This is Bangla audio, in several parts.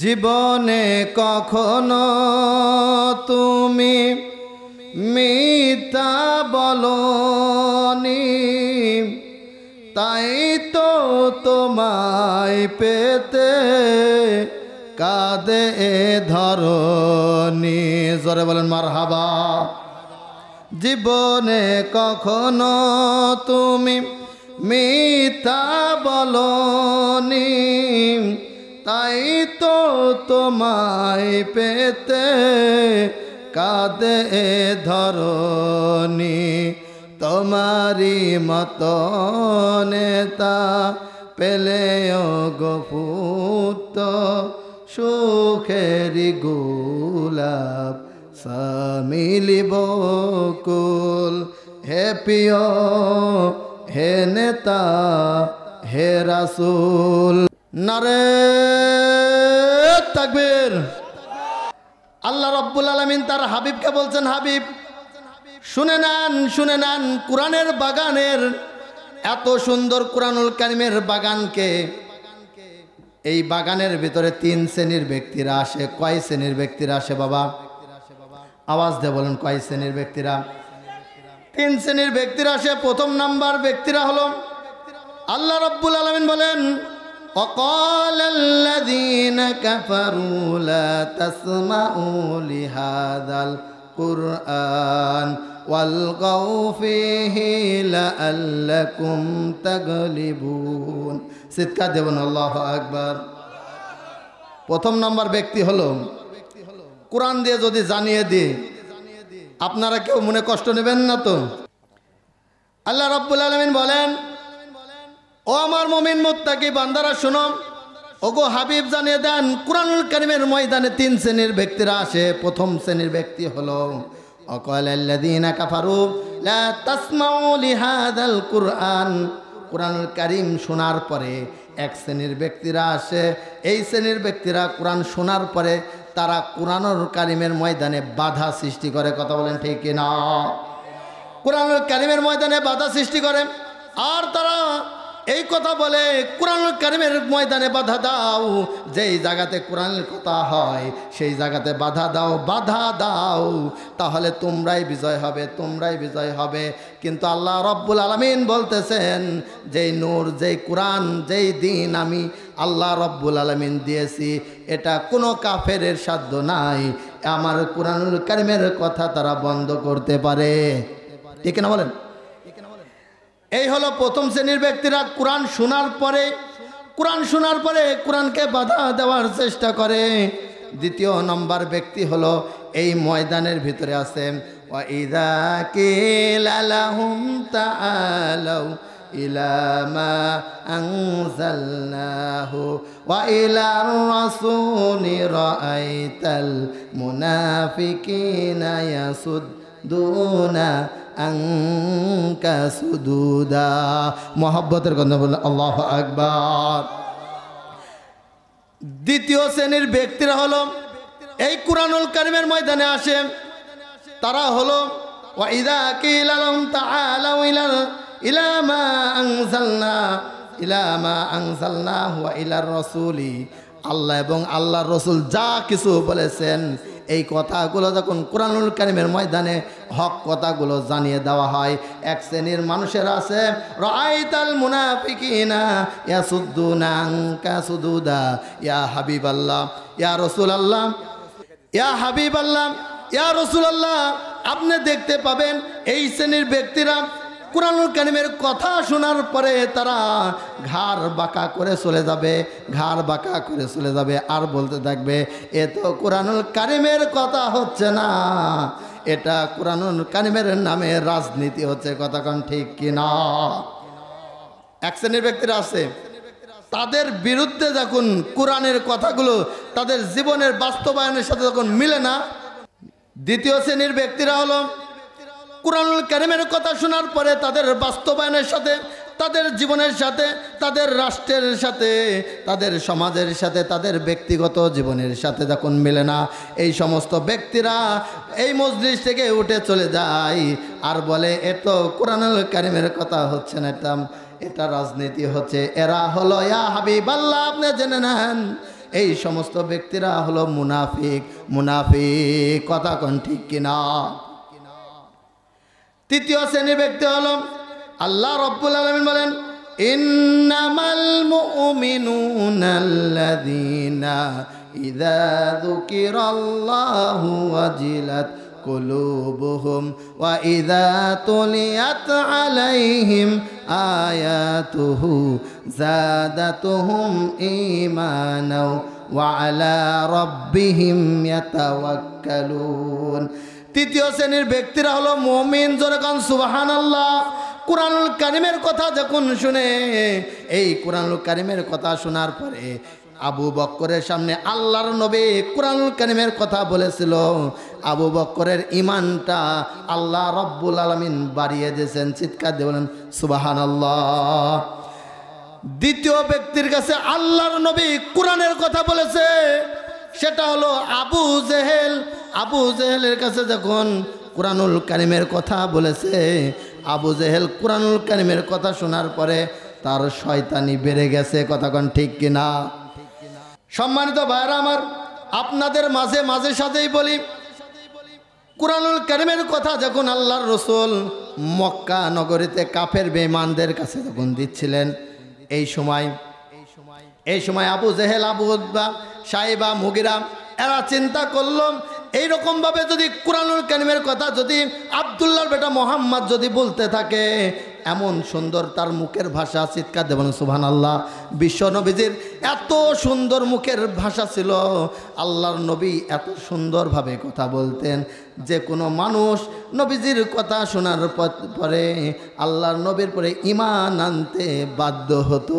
জীবনে কখনো তুমি মিতা বলনি তাই তো তোমায় পেতে কাদে ধরনি জরে বলেন মার হাবা জীবনে কখনো তুমি মিতা বলনি তাই তো তোমায় পেতে কাদে ধরনি তোমারি মত নেতা পেলে গফুত সুখের গোলাপ সামিলিব কুল হে পিয় হে নেতা হে রাসুল নারে তাকবীর আল্লাহ রব্বুল আলমিন তার হাবিবকে বলছেন হাবিব শুনে নেন শুনে নেন কোরআনের বাগানের এত সুন্দর কোরআনুল কারিমের বাগানকে এই বাগানের ভিতরে তিন শ্রেণীর ব্যক্তিরা আসে কয় শ্রেণীর ব্যক্তিরা আসে বাবা আওয়াজ দিয়ে বলেন কয় শ্রেণীর ব্যক্তিরা তিন শ্রেণীর ব্যক্তিরা আসে প্রথম নাম্বার ব্যক্তিরা হলো আল্লাহ রব্বুল আলমিন বলেন وقال الذين كفروا لا تسمعوا لهذا القرآن والغوا فيه لعلكم تغلبون সিদকা دبن الله أكبر প্রথম নম্বর ব্যক্তি হলো কোরআন দিয়ে যদি জানিয়ে দিই আপনারা কেউ মনে কষ্ট নেবেন না তো আল্লাহ রব্বুল আলমিন বলেন ও আমার মমিন মুত্তাকি বান্দারা শুনো ওগো হাবিব জানিয়ে দেন কোরআনুল করিমের ময়দানে তিন শ্রেণীর ব্যক্তিরা আসে প্রথম শ্রেণীর ব্যক্তি হলো অকলাল্লাদিনা কাফারু লা তাসমাউ লিহাদাল কুরআন কোরআনুল করিম শোনার পরে এক শ্রেণীর ব্যক্তিরা আসে এই শ্রেণীর ব্যক্তিরা কোরআন শোনার পরে তারা কোরআনুল কারিমের ময়দানে বাধা সৃষ্টি করে কথা বলেন ঠিক না কোরআনুল কারিমের ময়দানে বাধা সৃষ্টি করে আর তারা এই কথা বলে কোরআন কারিমের ময়দানে বাধা দাও যেই জায়গাতে কোরআনের কথা হয় সেই জায়গাতে বাধা দাও বাধা দাও তাহলে তোমরাই বিজয় হবে তোমরাই বিজয় হবে কিন্তু আল্লাহ রব্বুল আলমিন বলতেছেন যেই নূর যেই কোরআন যেই দিন আমি আল্লাহ রব্বুল আলমিন দিয়েছি এটা কোনো কাফের সাধ্য নাই আমার কোরআনুল কারিমের কথা তারা বন্ধ করতে পারে ঠিক না বলেন এই হলো প্রথম শ্রেণীর ব্যক্তিরা কোরআন শোনার পরে কোরআন শোনার পরে কোরআনকে বাধা দেওয়ার চেষ্টা করে দ্বিতীয় নম্বর ব্যক্তি হলো এই ময়দানের ভিতরে আছে ইলামা قيل মহাব্বতের কথা বললেন আল্লাহ আকবর দ্বিতীয় শ্রেণীর ব্যক্তিরা হলো এই কুরানুল কারিমের ময়দানে আসে তারা হলো আল্লাহ এবং আল্লাহর রসুল যা কিছু বলেছেন এই কথাগুলো যখন কোরআনুল কারিমের ময়দানে হক কথাগুলো জানিয়ে দেওয়া হয় এক শ্রেণীর মানুষের আছে রায়তাল মুনাফিকিনা ইয়া সুদ্দুনা সুদুদা ইয়া হাবিব আল্লাহ ইয়া রসুল আল্লাহ ইয়া হাবিব আল্লাহ ইয়া রসুল আল্লাহ আপনি দেখতে পাবেন এই শ্রেণীর ব্যক্তিরা কোরআনুল কেনিমের কথা শোনার পরে তারা ঘাড় বাঁকা করে চলে যাবে ঘাড় বাঁকা করে চলে যাবে আর বলতে থাকবে এ তো কোরআনুল কারিমের কথা হচ্ছে না এটা কোরআনুল কারিমের নামে রাজনীতি হচ্ছে কথাক্ষণ ঠিক কিনা এক শ্রেণীর ব্যক্তিরা আছে তাদের বিরুদ্ধে যখন কোরআনের কথাগুলো তাদের জীবনের বাস্তবায়নের সাথে যখন মিলে না দ্বিতীয় শ্রেণীর ব্যক্তিরা হলো কোরআনুল কারিমের কথা শোনার পরে তাদের বাস্তবায়নের সাথে তাদের জীবনের সাথে তাদের রাষ্ট্রের সাথে তাদের সমাজের সাথে তাদের ব্যক্তিগত জীবনের সাথে যখন মেলে না এই সমস্ত ব্যক্তিরা এই মজলিস থেকে উঠে চলে যায় আর বলে এ তো কোরআনুল কারিমের কথা হচ্ছে না এটা এটা রাজনীতি হচ্ছে এরা হলো ইয়া হাবিব আল্লাহ আপনি জেনে নেন এই সমস্ত ব্যক্তিরা হলো মুনাফিক মুনাফিক কথা কোন ঠিক কিনা তৃতীয় শ্রেণীর ব্যক্তি হল আল্লাহ রব্বুল আলমিন বলেন ইন্নামাল মুমিনুনাল্লাযীনা ইযা যুকিরাল্লাহু ওয়াজিলাত কুলুবুহুম ওয়া ইযা তুলিয়াত আলাইহিম আয়াতুহু যাদাতুহুম ঈমানাও ওয়া আলা রাব্বিহিম ইয়াতাওয়াক্কালুন তৃতীয় শ্রেণীর ব্যক্তিরা হলো মমিন জোরকান সুবাহান আল্লাহ কোরআনুল কারিমের কথা যখন শুনে এই কোরআনুল কারিমের কথা শোনার পরে আবু বক্করের সামনে আল্লাহর নবী কোরআনুল কারিমের কথা বলেছিল আবু বক্করের ইমানটা আল্লাহ রব্বুল আলমিন বাড়িয়ে দিয়েছেন চিৎকার দিয়ে বলেন সুবাহান আল্লাহ দ্বিতীয় ব্যক্তির কাছে আল্লাহর নবী কোরআনের কথা বলেছে সেটা হলো আবু জেহেল আবু জেহেলের কাছে যখন কোরআনুল কারিমের কথা বলেছে আবু জেহেল কোরআনুল কারিমের কথা শোনার পরে তার শয়তানি বেড়ে গেছে কথাক্ষণ ঠিক কিনা সম্মানিত ভাইরা আমার আপনাদের মাঝে মাঝে সাথেই বলি কোরআনুল কারিমের কথা যখন আল্লাহর রসুল মক্কা নগরীতে কাফের বেমানদের কাছে যখন দিচ্ছিলেন এই সময় এই সময় আবু জেহেল আবু উদ্বা সাহেবা মুগিরা এরা চিন্তা করলাম এই যদি কোরআনুল কানিমের কথা যদি আবদুল্লার বেটা মোহাম্মদ যদি বলতে থাকে এমন সুন্দর তার মুখের ভাষা চিৎকার দেবেন সুহান আল্লাহ বিশ্ব নবীজির এত সুন্দর মুখের ভাষা ছিল আল্লাহর নবী এত সুন্দরভাবে কথা বলতেন যে কোনো মানুষ নবীজির কথা শোনার পরে আল্লাহর নবীর পরে ইমান আনতে বাধ্য হতো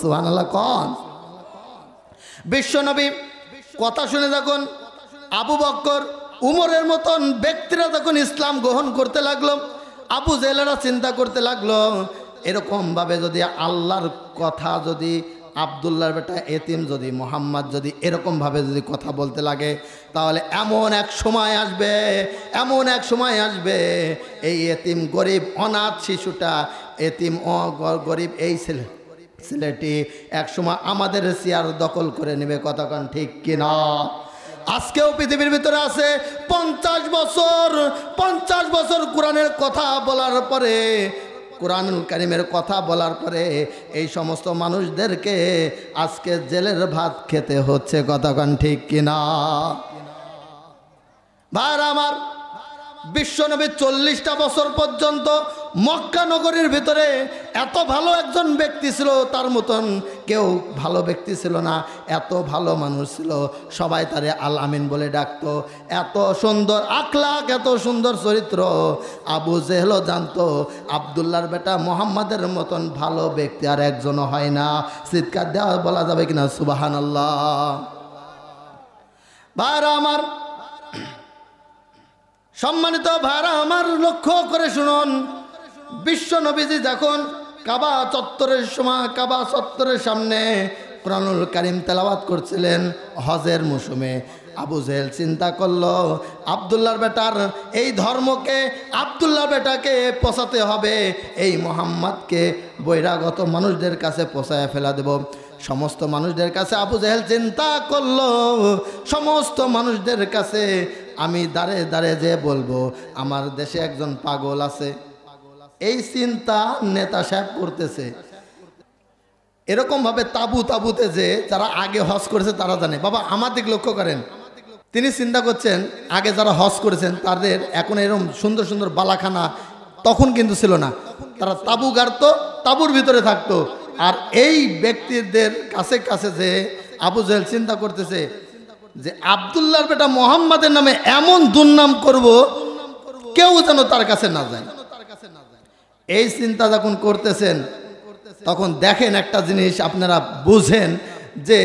সুহান আল্লাহ কন বিশ্বনবী কথা শুনে যখন আবু বক্কর উমরের মতন ব্যক্তিরা তখন ইসলাম গ্রহণ করতে লাগলো আবু জেলেরা চিন্তা করতে লাগলো এরকমভাবে যদি আল্লাহর কথা যদি আবদুল্লাহর বেটা এতিম যদি মোহাম্মদ যদি এরকমভাবে যদি কথা বলতে লাগে তাহলে এমন এক সময় আসবে এমন এক সময় আসবে এই এতিম গরিব অনাথ শিশুটা এতিম অ গরিব এই ছেলে ছেলেটি একসময় আমাদের চেয়ার দখল করে নেবে কতক্ষণ ঠিক কিনা আজকেও পৃথিবীর ভিতরে আছে পঞ্চাশ বছর পঞ্চাশ বছর কোরআনের কথা বলার পরে কোরআন কারিমের কথা বলার পরে এই সমস্ত মানুষদেরকে আজকে জেলের ভাত খেতে হচ্ছে কতক্ষণ ঠিক কিনা ভার আমার বিশ্বনবী চল্লিশটা বছর পর্যন্ত মক্কা নগরীর ভিতরে এত ভালো একজন ব্যক্তি ছিল তার মতন কেউ ভালো ব্যক্তি ছিল না এত ভালো মানুষ ছিল সবাই তারে আল আমিন বলে ডাকত এত সুন্দর আখলাখ এত সুন্দর চরিত্র আবু জেহলো জানতো আবদুল্লার বেটা মোহাম্মদের মতন ভালো ব্যক্তি আর একজনও হয় না চিৎকার দেওয়া বলা যাবে কিনা সুবাহান আল্লাহ ভাইরা আমার সম্মানিত ভাইরা আমার লক্ষ্য করে শুনুন বিশ্ব নবীজি যখন কাবা চত্বরের সময় কাবা চত্বরের সামনে কোরআনুল কারিম তেলাবাত করছিলেন হজের মৌসুমে আবু জেহেল চিন্তা করলো আবদুল্লার বেটার এই ধর্মকে আবদুল্লাহ বেটাকে পোষাতে হবে এই মোহাম্মদকে বৈরাগত মানুষদের কাছে পোষায় ফেলা দেব সমস্ত মানুষদের কাছে আবু জেহেল চিন্তা করল সমস্ত মানুষদের কাছে আমি দাঁড়ে দাঁড়ে যে বলবো আমার দেশে একজন পাগল আছে এই চিন্তা নেতা সাহেব করতেছে এরকমভাবে তাবু তাবুতে যে যারা আগে হজ করেছে তারা জানে বাবা আমার দিক লক্ষ্য করেন তিনি চিন্তা করছেন আগে যারা হজ করেছেন তাদের এখন এরকম সুন্দর সুন্দর বালাখানা তখন কিন্তু ছিল না তারা তাবু গাড়তো তাবুর ভিতরে থাকতো আর এই ব্যক্তিদের কাছে কাছে যে আবু জহেল চিন্তা করতেছে যে আবদুল্লাহর বেটা মোহাম্মদের নামে এমন দুর্নাম করব কেউ যেন তার কাছে না যায় এই চিন্তা যখন করতেছেন তখন দেখেন একটা জিনিস আপনারা বুঝেন যে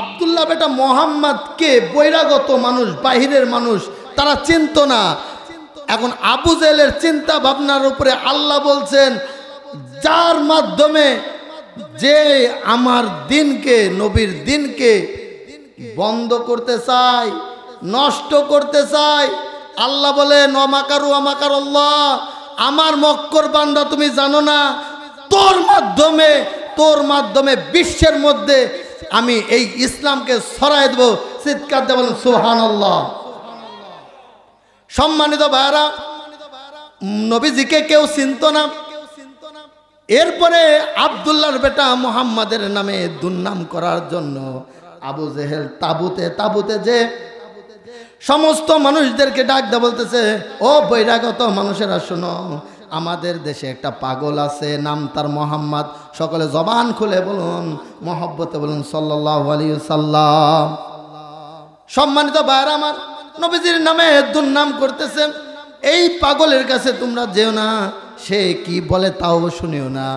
আবদুল্লাহ বেটা মোহাম্মদকে বৈরাগত মানুষ বাহিরের মানুষ তারা চিনত না এখন আবু জেলের চিন্তা ভাবনার উপরে আল্লাহ বলছেন যার মাধ্যমে যে আমার দিনকে নবীর দিনকে বন্ধ করতে চায় নষ্ট করতে চায় আল্লাহ বলে নমাকারু আমাকার আল্লাহ আমার মক্কর বান্দা তুমি জানো না তোর মাধ্যমে তোর মাধ্যমে বিশ্বের মধ্যে আমি এই ইসলামকে সরাই দেবো চিৎকার দেবেন সুহান আল্লাহ সম্মানিত ভাইরা নবীজিকে কেউ চিনত না এরপরে আবদুল্লার বেটা মোহাম্মদের নামে দুর্নাম করার জন্য আবু জেহেল তাবুতে তাবুতে যে সমস্ত মানুষদেরকে ডাক দা বলতেছে ও বৈরাগত মানুষেরা শোনো আমাদের দেশে একটা পাগল আছে নাম তার মোহাম্মদ সকলে জবান খুলে বলুন মোহব্বতে বলুন সাল্লাহ আলী সাল্লাম সম্মানিত বায়রা আমার নবীজির নামে দুর্নাম করতেছে এই পাগলের কাছে তোমরা যেও না সে কি বলে তাও শুনিও না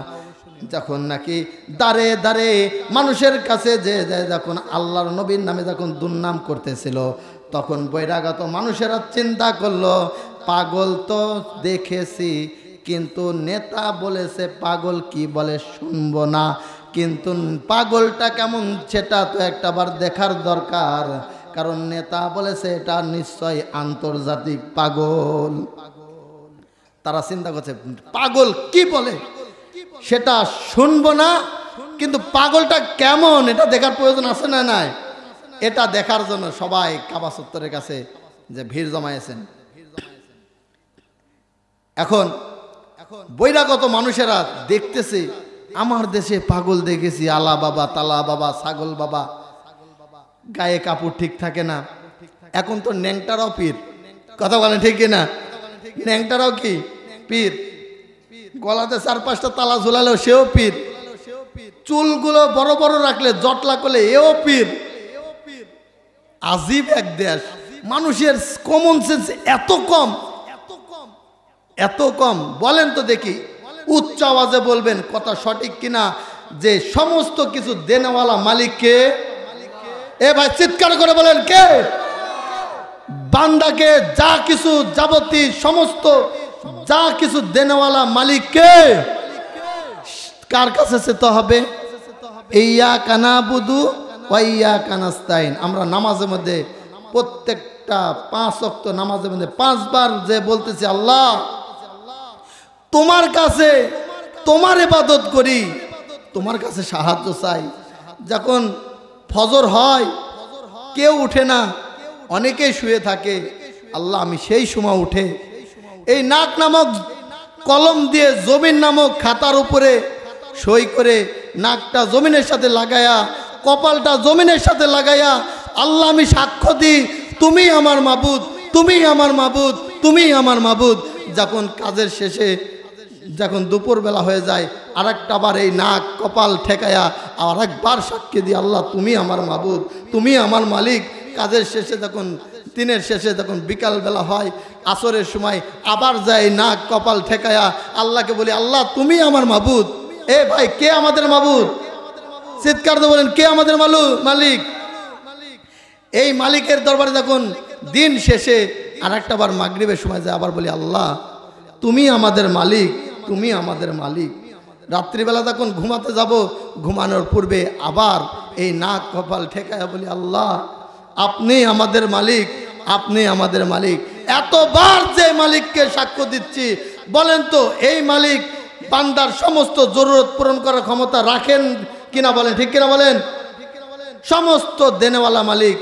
যখন নাকি দাঁড়ে দাঁড়ে মানুষের কাছে যে যখন আল্লাহর নবীর নামে যখন দুর্নাম করতেছিল তখন বৈরাগত মানুষেরা চিন্তা করলো পাগল তো দেখেছি কিন্তু নেতা বলেছে পাগল কি বলে শুনব না কিন্তু পাগলটা কেমন সেটা তো একটাবার দেখার দরকার কারণ নেতা বলেছে এটা নিশ্চয় আন্তর্জাতিক পাগল তারা চিন্তা করছে পাগল কি বলে সেটা শুনবো না কিন্তু পাগলটা কেমন এটা দেখার প্রয়োজন আছে না নাই এটা দেখার জন্য সবাই কাবা সত্তরের কাছে যে ভিড় জমাইছেন এখন এখন বৈরাগত মানুষেরা দেখতেছে আমার দেশে পাগল দেখেছি আলা বাবা তালা বাবা ছাগল বাবা গায়ে কাপড় ঠিক থাকে না এখন তো ন্যাংটারাও পীর কথা বলেন ঠিক না ন্যাংটারাও কি পীর গলাতে চার পাঁচটা তালা ঝুলালেও সেও পীর চুলগুলো বড় বড় রাখলে জটলা করলে এও পীর আজীব এক দেশ মানুষের কমন সেন্স এত কম এত কম এত কম বলেন তো দেখি উচ্চ আওয়াজে বলবেন কথা সঠিক কিনা যে সমস্ত কিছু দেনেওয়ালা মালিককে এ ভাই চিৎকার করে বলেন কে বান্দাকে যা কিছু যাবতী সমস্ত যা কিছু দেনেওয়ালা মালিককে কার কাছে যেতে হবে এইয়া কানা বুধু ওয়াইয়া কানাস্তাইন আমরা নামাজের মধ্যে প্রত্যেকটা পাঁচ অক্ত নামাজের মধ্যে পাঁচবার যে বলতেছি আল্লাহ তোমার কাছে তোমার এবাদত করি তোমার কাছে সাহায্য চাই যখন ফজর হয় কেউ উঠে না অনেকেই শুয়ে থাকে আল্লাহ আমি সেই সময় উঠে এই নাক নামক কলম দিয়ে জমিন নামক খাতার উপরে সই করে নাকটা জমিনের সাথে লাগায়া কপালটা জমিনের সাথে লাগাইয়া আল্লাহ আমি সাক্ষ্য দিই তুমি আমার মাবুদ তুমি আমার মাবুদ তুমি আমার মাবুদ যখন কাজের শেষে যখন দুপুরবেলা হয়ে যায় আর একটাবার এই নাক কপাল ঠেকায়া আর একবার সাক্ষী দিই আল্লাহ তুমি আমার মাবুদ তুমি আমার মালিক কাজের শেষে যখন দিনের শেষে যখন বিকালবেলা হয় আসরের সময় আবার যায় নাক কপাল ঠেকায়া আল্লাহকে বলি আল্লাহ তুমি আমার মাবুদ এ ভাই কে আমাদের মাবুদ চিৎকার তো বলেন কে আমাদের মালু মালিক এই মালিকের দরবারে যখন দিন শেষে আর একটা বার মাগরীবের সময় যায় আবার বলি আল্লাহ তুমি আমাদের মালিক তুমি আমাদের মালিক রাত্রিবেলা তখন ঘুমাতে যাব ঘুমানোর পূর্বে আবার এই নাক কপাল ঠেকায় বলি আল্লাহ আপনি আমাদের মালিক আপনি আমাদের মালিক এতবার যে মালিককে সাক্ষ্য দিচ্ছি বলেন তো এই মালিক বান্দার সমস্ত জরুরত পূরণ করার ক্ষমতা রাখেন কিনা বলেন ঠিক কিনা বলেন সমস্ত দেনেওয়ালা মালিক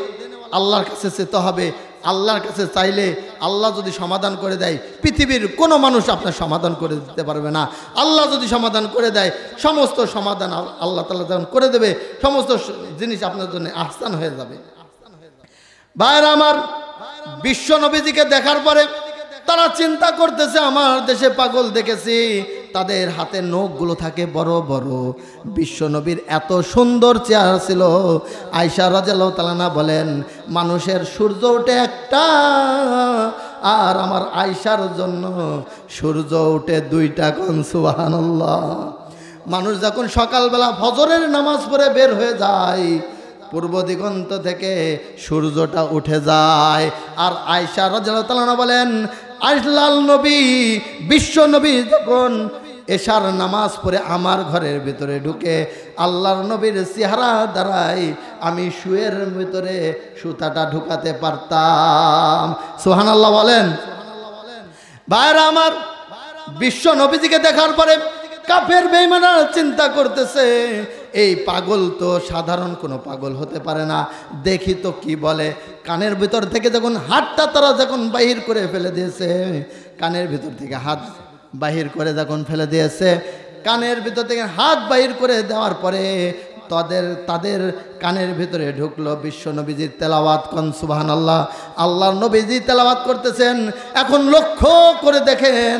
আল্লাহর কাছে চেতে হবে আল্লাহর কাছে চাইলে আল্লাহ যদি সমাধান করে দেয় পৃথিবীর কোনো মানুষ আপনার সমাধান করে দিতে পারবে না আল্লাহ যদি সমাধান করে দেয় সমস্ত সমাধান আল্লাহ তালা যখন করে দেবে সমস্ত জিনিস আপনার জন্য আহসান হয়ে যাবে ভাইরা আমার বিশ্ব নবীজিকে দেখার পরে তারা চিন্তা করতেছে আমার দেশে পাগল দেখেছি তাদের হাতে নখগুলো থাকে বড় বড় বিশ্বনবীর এত সুন্দর চেহারা ছিল আয়সা রাজাল্লাহ তালানা বলেন মানুষের সূর্য ওঠে একটা আর আমার আয়সার জন্য সূর্য ওঠে দুইটা কন সুবাহান্লাহ মানুষ যখন সকালবেলা ফজরের নামাজ পড়ে বের হয়ে যায় পূর্ব দিগন্ত থেকে সূর্যটা উঠে যায় আর আয়সা রাজাল্লাহ তালানা বলেন আইসলাল নবী বিশ্ব নবী যখন এশার নামাজ পড়ে আমার ঘরের ভিতরে ঢুকে আল্লাহর নবীর চেহারা দ্বারাই আমি শুয়ের ভিতরে সুতাটা ঢুকাতে পারতাম সোহান আল্লাহ বলেন ভাইরা আমার বিশ্ব নবীজিকে দেখার পরে কাফের বেইমানা চিন্তা করতেছে এই পাগল তো সাধারণ কোনো পাগল হতে পারে না দেখি তো কি বলে কানের ভিতর থেকে যখন হাতটা তারা যখন বাহির করে ফেলে দিয়েছে কানের ভিতর থেকে হাত বাহির করে যখন ফেলে দিয়েছে কানের ভিতর থেকে হাত বাহির করে দেওয়ার পরে তাদের তাদের কানের ভিতরে ঢুকলো বিশ্ব নবীজির তেলাওয়াত কন সুবাহান আল্লাহ আল্লাহ নবীজি তেলাওয়াত করতেছেন এখন লক্ষ্য করে দেখেন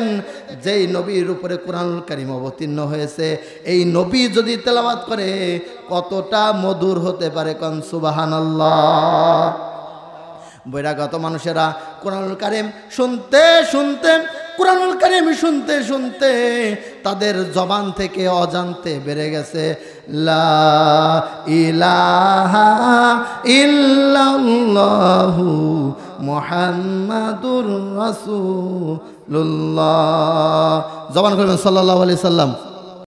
যেই নবীর উপরে কোরআন কারিম অবতীর্ণ হয়েছে এই নবী যদি তেলাওয়াত করে কতটা মধুর হতে পারে কন সুবাহান আল্লাহ বৈরাগত মানুষেরা কোরআনুল কারিম শুনতে শুনতে কোরআনুল কারিম শুনতে শুনতে তাদের জবান থেকে অজান্তে বেড়ে গেছে লা ইলাহা ইল্লাল্লাহু মোহাম্মদুর রাসূলুল্লাহ জবান করবেন সাল্লাল্লাহু আলাইহি সাল্লাম